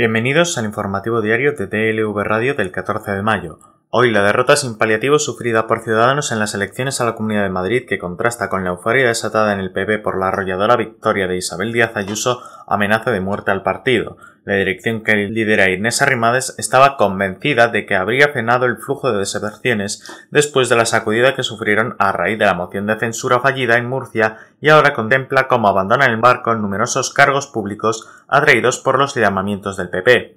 Bienvenidos al informativo diario de DLV Radio del 14 de mayo. Hoy la derrota sin paliativos sufrida por Ciudadanos en las elecciones a la Comunidad de Madrid, que contrasta con la euforia desatada en el PP por la arrolladora victoria de Isabel Díaz Ayuso, amenaza de muerte al partido. La dirección que lidera Inés Arrimades estaba convencida de que habría frenado el flujo de deserciones después de la sacudida que sufrieron a raíz de la moción de censura fallida en Murcia y ahora contempla cómo abandona el barco en numerosos cargos públicos atraídos por los llamamientos del PP.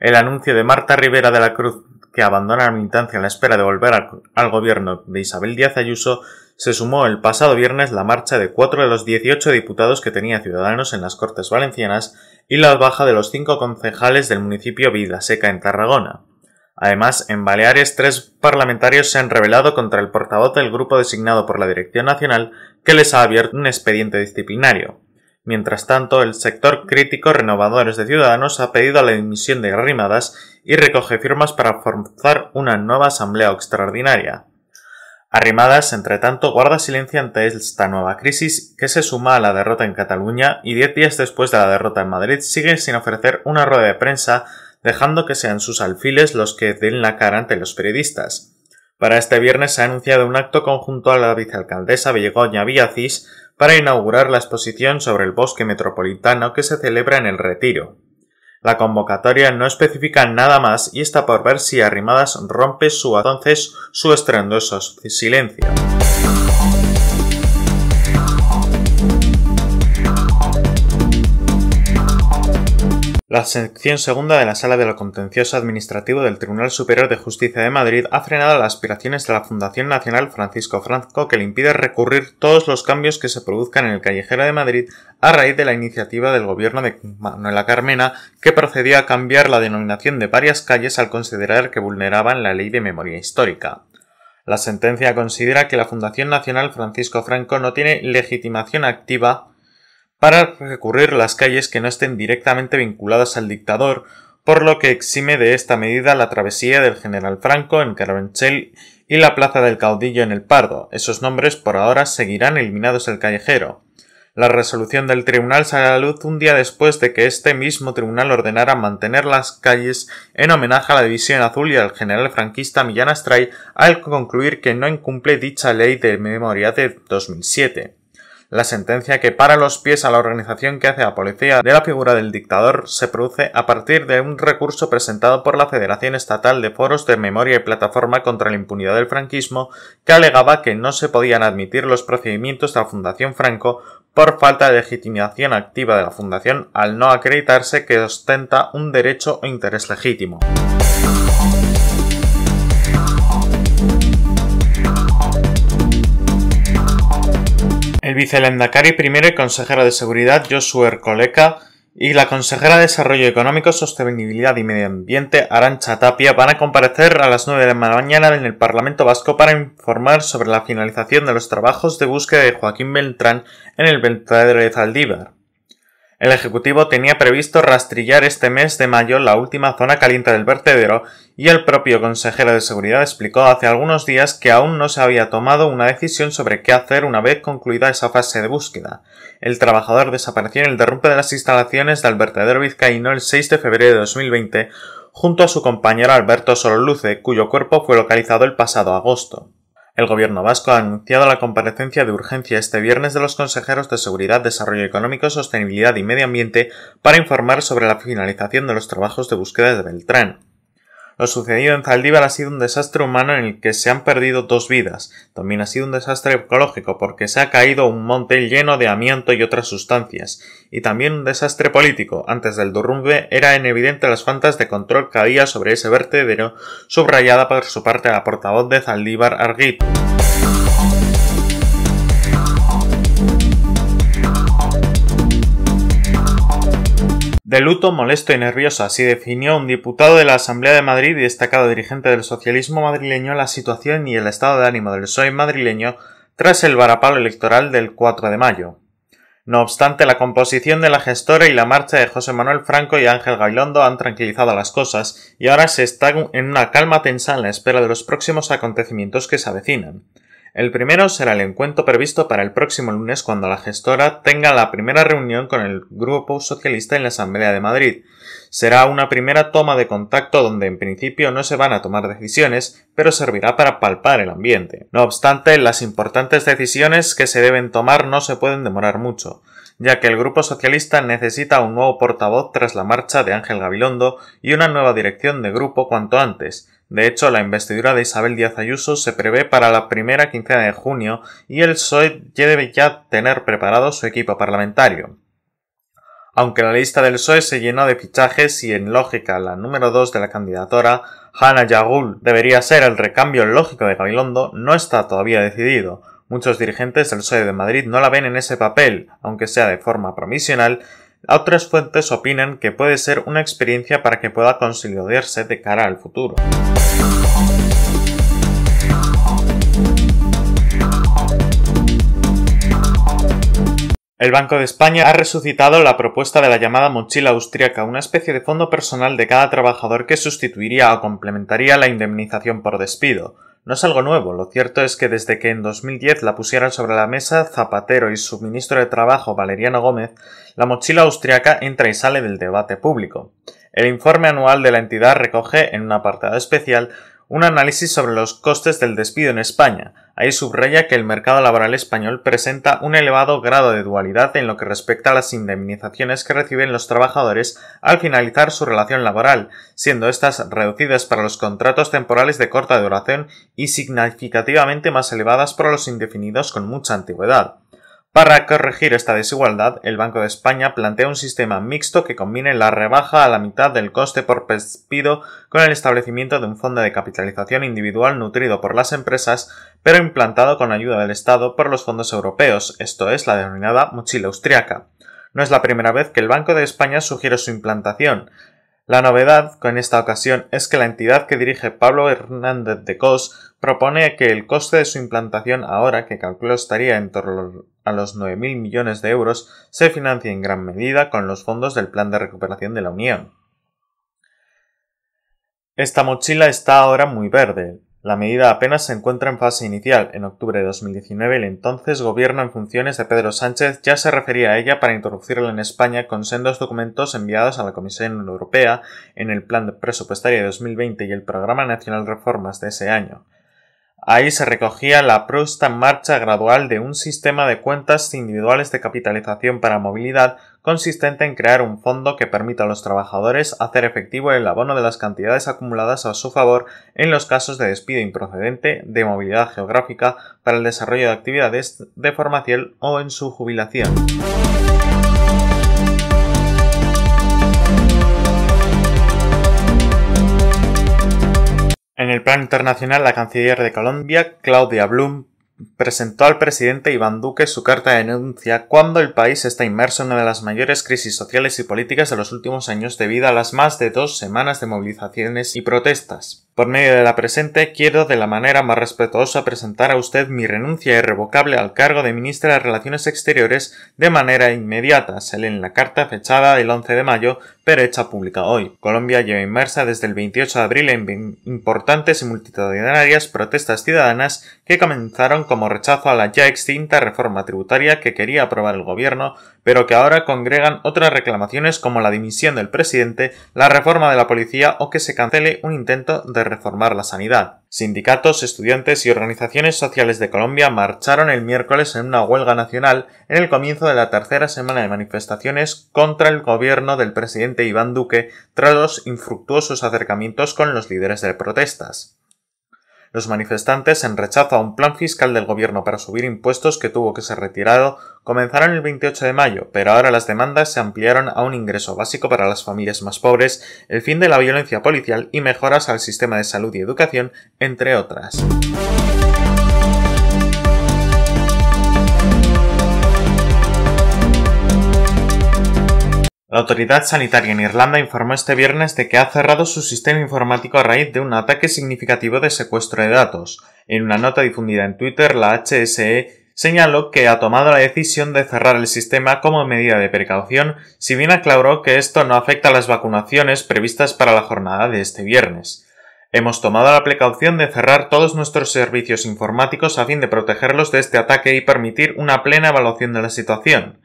El anuncio de Marta Rivera de la Cruz que abandona la militancia en la espera de volver al, gobierno de Isabel Díaz Ayuso, se sumó el pasado viernes la marcha de cuatro de los 18 diputados que tenía Ciudadanos en las Cortes Valencianas y la baja de los cinco concejales del municipio Vidaseca en Tarragona. Además, en Baleares, tres parlamentarios se han rebelado contra el portavoz del grupo designado por la Dirección Nacional, que les ha abierto un expediente disciplinario. Mientras tanto, el sector crítico Renovadores de Ciudadanos ha pedido la dimisión de Garrimadas y recoge firmas para forzar una nueva asamblea extraordinaria. Arrimadas, entre tanto, guarda silencio ante esta nueva crisis que se suma a la derrota en Cataluña y diez días después de la derrota en Madrid sigue sin ofrecer una rueda de prensa dejando que sean sus alfiles los que den la cara ante los periodistas. Para este viernes se ha anunciado un acto conjunto a la vicealcaldesa Villegoña Villacís para inaugurar la exposición sobre el bosque metropolitano que se celebra en el Retiro. La convocatoria no especifica nada más y está por ver si Arrimadas rompe su entonces su estrendoso silencio. La sección segunda de la Sala de lo Contencioso Administrativo del Tribunal Superior de Justicia de Madrid ha frenado las aspiraciones de la Fundación Nacional Francisco Franco que le impide recurrir todos los cambios que se produzcan en el callejero de Madrid a raíz de la iniciativa del gobierno de Manuela Carmena que procedió a cambiar la denominación de varias calles al considerar que vulneraban la ley de memoria histórica. La sentencia considera que la Fundación Nacional Francisco Franco no tiene legitimación activa para recurrir las calles que no estén directamente vinculadas al dictador, por lo que exime de esta medida la travesía del general Franco en Carabanchel y la plaza del caudillo en el Pardo. Esos nombres por ahora seguirán eliminados del callejero. La resolución del tribunal sale a la luz un día después de que este mismo tribunal ordenara mantener las calles en homenaje a la División Azul y al general franquista Millán Astray al concluir que no incumple dicha ley de memoria de 2007 la sentencia que para los pies a la organización que hace la policía de la figura del dictador se produce a partir de un recurso presentado por la Federación Estatal de Foros de Memoria y Plataforma contra la Impunidad del Franquismo, que alegaba que no se podían admitir los procedimientos de la Fundación Franco por falta de legitimación activa de la Fundación al no acreditarse que ostenta un derecho o interés legítimo. El vicelendacari primero y consejero de Seguridad, Josu Ercoleca, y la consejera de Desarrollo Económico, Sostenibilidad y Medio Ambiente, Arancha Tapia, van a comparecer a las 9 de la mañana en el Parlamento Vasco para informar sobre la finalización de los trabajos de búsqueda de Joaquín Beltrán en el ventadero de Zaldívar. El Ejecutivo tenía previsto rastrillar este mes de mayo la última zona caliente del vertedero y el propio consejero de Seguridad explicó hace algunos días que aún no se había tomado una decisión sobre qué hacer una vez concluida esa fase de búsqueda. El trabajador desapareció en el derrumbe de las instalaciones del vertedero vizcaíno el 6 de febrero de 2020 junto a su compañero Alberto Sololuce, cuyo cuerpo fue localizado el pasado agosto. El gobierno vasco ha anunciado la comparecencia de urgencia este viernes de los consejeros de Seguridad, Desarrollo Económico, Sostenibilidad y Medio Ambiente para informar sobre la finalización de los trabajos de búsqueda de Beltrán. Lo sucedido en Zaldívar ha sido un desastre humano en el que se han perdido dos vidas. También ha sido un desastre ecológico porque se ha caído un monte lleno de amianto y otras sustancias. Y también un desastre político. Antes del derrumbe eran evidente las faltas de control que había sobre ese vertedero, subrayada por su parte la portavoz de Zaldívar Argit. De luto, molesto y nervioso, así definió un diputado de la Asamblea de Madrid y destacado dirigente del socialismo madrileño la situación y el estado de ánimo del PSOE madrileño tras el varapalo electoral del 4 de mayo. No obstante, la composición de la gestora y la marcha de José Manuel Franco y Ángel Gailondo han tranquilizado las cosas y ahora se está en una calma tensa en la espera de los próximos acontecimientos que se avecinan. El primero será el encuentro previsto para el próximo lunes cuando la gestora tenga la primera reunión con el Grupo Socialista en la Asamblea de Madrid. Será una primera toma de contacto donde en principio no se van a tomar decisiones, pero servirá para palpar el ambiente. No obstante, las importantes decisiones que se deben tomar no se pueden demorar mucho ya que el Grupo Socialista necesita un nuevo portavoz tras la marcha de Ángel Gabilondo y una nueva dirección de grupo cuanto antes. De hecho, la investidura de Isabel Díaz Ayuso se prevé para la primera quincena de junio y el PSOE debe ya tener preparado su equipo parlamentario. Aunque la lista del PSOE se llenó de fichajes y en lógica la número 2 de la candidatura, Hannah Yagul debería ser el recambio lógico de Gabilondo, no está todavía decidido. Muchos dirigentes del PSOE de Madrid no la ven en ese papel, aunque sea de forma promisional. otras fuentes opinan que puede ser una experiencia para que pueda consolidarse de cara al futuro. El Banco de España ha resucitado la propuesta de la llamada mochila austríaca, una especie de fondo personal de cada trabajador que sustituiría o complementaría la indemnización por despido. No es algo nuevo, lo cierto es que desde que en 2010 la pusieran sobre la mesa Zapatero y su ministro de Trabajo Valeriano Gómez, la mochila austriaca entra y sale del debate público. El informe anual de la entidad recoge, en un apartado especial, un análisis sobre los costes del despido en España. Ahí subraya que el mercado laboral español presenta un elevado grado de dualidad en lo que respecta a las indemnizaciones que reciben los trabajadores al finalizar su relación laboral, siendo estas reducidas para los contratos temporales de corta duración y significativamente más elevadas para los indefinidos con mucha antigüedad. Para corregir esta desigualdad, el Banco de España plantea un sistema mixto que combine la rebaja a la mitad del coste por despido con el establecimiento de un fondo de capitalización individual nutrido por las empresas, pero implantado con ayuda del Estado por los fondos europeos, esto es la denominada mochila austriaca. No es la primera vez que el Banco de España sugiere su implantación. La novedad con esta ocasión es que la entidad que dirige Pablo Hernández de Cos propone que el coste de su implantación ahora, que calculó estaría en torno a los 9.000 millones de euros se financia en gran medida con los fondos del Plan de Recuperación de la Unión. Esta mochila está ahora muy verde. La medida apenas se encuentra en fase inicial. En octubre de 2019 el entonces gobierno en funciones de Pedro Sánchez ya se refería a ella para introducirla en España con sendos documentos enviados a la Comisión Europea en el Plan Presupuestario de 2020 y el Programa Nacional de Reformas de ese año. Ahí se recogía la prosta en marcha gradual de un sistema de cuentas individuales de capitalización para movilidad consistente en crear un fondo que permita a los trabajadores hacer efectivo el abono de las cantidades acumuladas a su favor en los casos de despido improcedente, de movilidad geográfica, para el desarrollo de actividades de formación o en su jubilación. En el plan internacional, la canciller de Colombia, Claudia Blum, presentó al presidente Iván Duque su carta de denuncia cuando el país está inmerso en una de las mayores crisis sociales y políticas de los últimos años debido a las más de dos semanas de movilizaciones y protestas. Por medio de la presente, quiero de la manera más respetuosa presentar a usted mi renuncia irrevocable al cargo de ministra de Relaciones Exteriores de manera inmediata. Se lee en la carta fechada el 11 de mayo, pero hecha pública hoy. Colombia lleva inmersa desde el 28 de abril en importantes y multitudinarias protestas ciudadanas que comenzaron como rechazo a la ya extinta reforma tributaria que quería aprobar el gobierno, pero que ahora congregan otras reclamaciones como la dimisión del presidente, la reforma de la policía o que se cancele un intento de reformar la sanidad. Sindicatos, estudiantes y organizaciones sociales de Colombia marcharon el miércoles en una huelga nacional en el comienzo de la tercera semana de manifestaciones contra el gobierno del presidente Iván Duque tras los infructuosos acercamientos con los líderes de protestas los manifestantes, en rechazo a un plan fiscal del gobierno para subir impuestos que tuvo que ser retirado, comenzaron el 28 de mayo, pero ahora las demandas se ampliaron a un ingreso básico para las familias más pobres, el fin de la violencia policial y mejoras al sistema de salud y educación, entre otras. La autoridad sanitaria en Irlanda informó este viernes de que ha cerrado su sistema informático a raíz de un ataque significativo de secuestro de datos. En una nota difundida en Twitter, la HSE señaló que ha tomado la decisión de cerrar el sistema como medida de precaución, si bien aclaró que esto no afecta a las vacunaciones previstas para la jornada de este viernes. Hemos tomado la precaución de cerrar todos nuestros servicios informáticos a fin de protegerlos de este ataque y permitir una plena evaluación de la situación.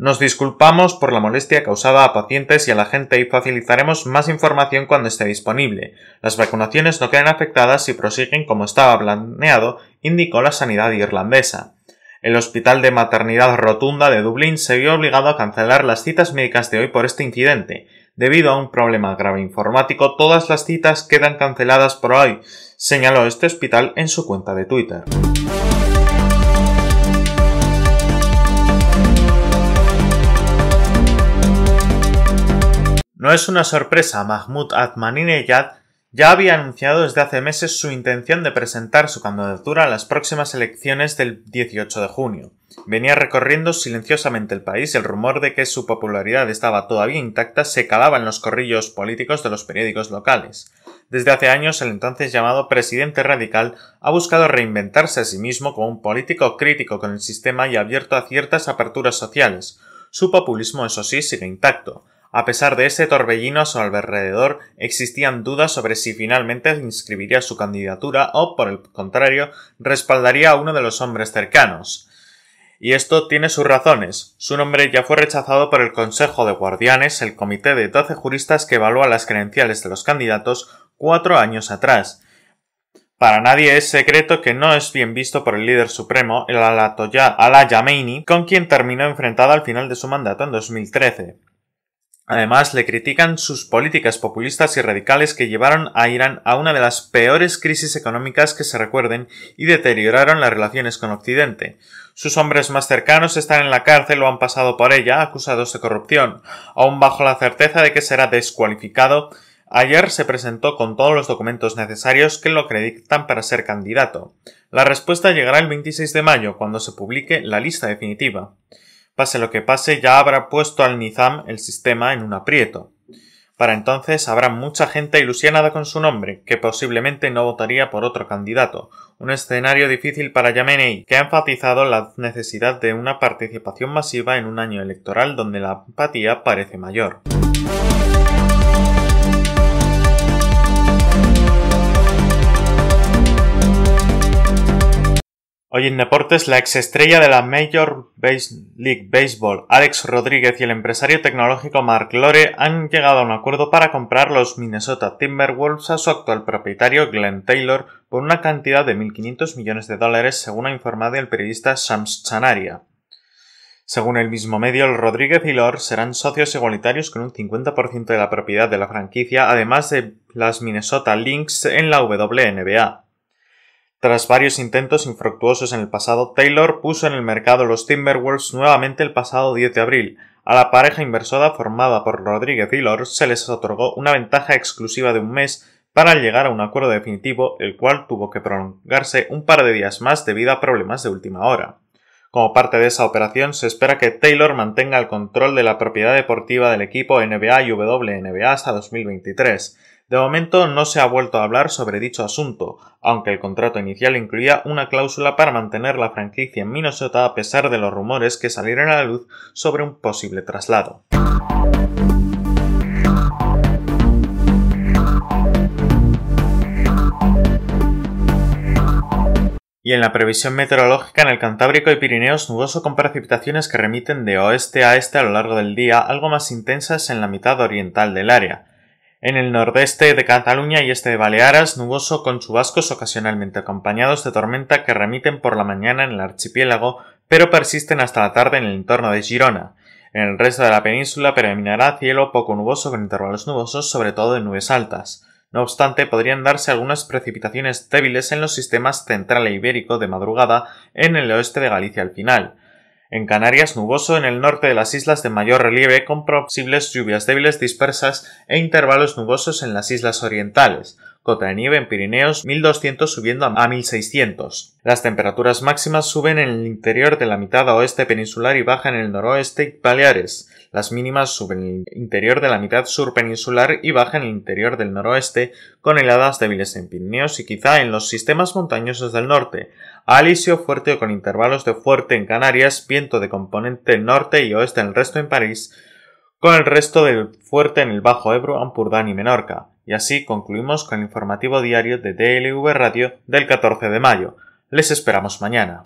Nos disculpamos por la molestia causada a pacientes y a la gente y facilitaremos más información cuando esté disponible. Las vacunaciones no quedan afectadas si prosiguen como estaba planeado, indicó la sanidad irlandesa. El Hospital de Maternidad Rotunda de Dublín se vio obligado a cancelar las citas médicas de hoy por este incidente. Debido a un problema grave informático, todas las citas quedan canceladas por hoy, señaló este hospital en su cuenta de Twitter. No es una sorpresa, Mahmoud Ahmadinejad ya había anunciado desde hace meses su intención de presentar su candidatura a las próximas elecciones del 18 de junio. Venía recorriendo silenciosamente el país y el rumor de que su popularidad estaba todavía intacta se calaba en los corrillos políticos de los periódicos locales. Desde hace años el entonces llamado presidente radical ha buscado reinventarse a sí mismo como un político crítico con el sistema y abierto a ciertas aperturas sociales. Su populismo, eso sí, sigue intacto a pesar de ese torbellino a su alrededor, existían dudas sobre si finalmente inscribiría su candidatura o, por el contrario, respaldaría a uno de los hombres cercanos. Y esto tiene sus razones. Su nombre ya fue rechazado por el Consejo de Guardianes, el comité de 12 juristas que evalúa las credenciales de los candidatos, cuatro años atrás. Para nadie es secreto que no es bien visto por el líder supremo, el Alatoya Ala Yameini, con quien terminó enfrentado al final de su mandato en 2013. Además, le critican sus políticas populistas y radicales que llevaron a Irán a una de las peores crisis económicas que se recuerden y deterioraron las relaciones con Occidente. Sus hombres más cercanos están en la cárcel o han pasado por ella, acusados de corrupción, Aún bajo la certeza de que será descualificado. Ayer se presentó con todos los documentos necesarios que lo acreditan para ser candidato. La respuesta llegará el 26 de mayo, cuando se publique la lista definitiva. Pase lo que pase, ya habrá puesto al Nizam el sistema en un aprieto. Para entonces habrá mucha gente ilusionada con su nombre, que posiblemente no votaría por otro candidato, un escenario difícil para Yamenei, que ha enfatizado la necesidad de una participación masiva en un año electoral donde la empatía parece mayor. Hoy en deportes, la exestrella de la Major League Baseball, Alex Rodríguez y el empresario tecnológico Mark Lore han llegado a un acuerdo para comprar los Minnesota Timberwolves a su actual propietario Glenn Taylor por una cantidad de 1.500 millones de dólares, según ha informado el periodista Shams Chanaria. Según el mismo medio, Rodríguez y Lore serán socios igualitarios con un 50% de la propiedad de la franquicia, además de las Minnesota Lynx en la WNBA. Tras varios intentos infructuosos en el pasado, Taylor puso en el mercado los Timberwolves nuevamente el pasado 10 de abril. A la pareja inversora formada por Rodríguez y Lord se les otorgó una ventaja exclusiva de un mes para llegar a un acuerdo definitivo, el cual tuvo que prolongarse un par de días más debido a problemas de última hora. Como parte de esa operación, se espera que Taylor mantenga el control de la propiedad deportiva del equipo NBA y WNBA hasta 2023. De momento no se ha vuelto a hablar sobre dicho asunto, aunque el contrato inicial incluía una cláusula para mantener la franquicia en Minnesota a pesar de los rumores que salieron a la luz sobre un posible traslado. y en la previsión meteorológica en el Cantábrico y Pirineos nuboso con precipitaciones que remiten de oeste a este a lo largo del día, algo más intensas en la mitad oriental del área. En el nordeste de Cataluña y este de Baleares, nuboso con chubascos ocasionalmente acompañados de tormenta que remiten por la mañana en el archipiélago, pero persisten hasta la tarde en el entorno de Girona. En el resto de la península predominará cielo poco nuboso con intervalos nubosos, sobre todo en nubes altas. No obstante, podrían darse algunas precipitaciones débiles en los sistemas central e ibérico de madrugada en el oeste de Galicia al final. En Canarias, nuboso en el norte de las islas de mayor relieve con posibles lluvias débiles dispersas e intervalos nubosos en las islas orientales cota de nieve en Pirineos 1200 subiendo a 1600. Las temperaturas máximas suben en el interior de la mitad oeste peninsular y bajan en el noroeste y Baleares. Las mínimas suben en el interior de la mitad sur peninsular y bajan en el interior del noroeste, con heladas débiles en Pirineos y quizá en los sistemas montañosos del norte. Alisio fuerte con intervalos de fuerte en Canarias, viento de componente norte y oeste en el resto en París, con el resto del fuerte en el Bajo Ebro, Ampurdán y Menorca. Y así concluimos con el informativo diario de DLV Radio del 14 de mayo. Les esperamos mañana.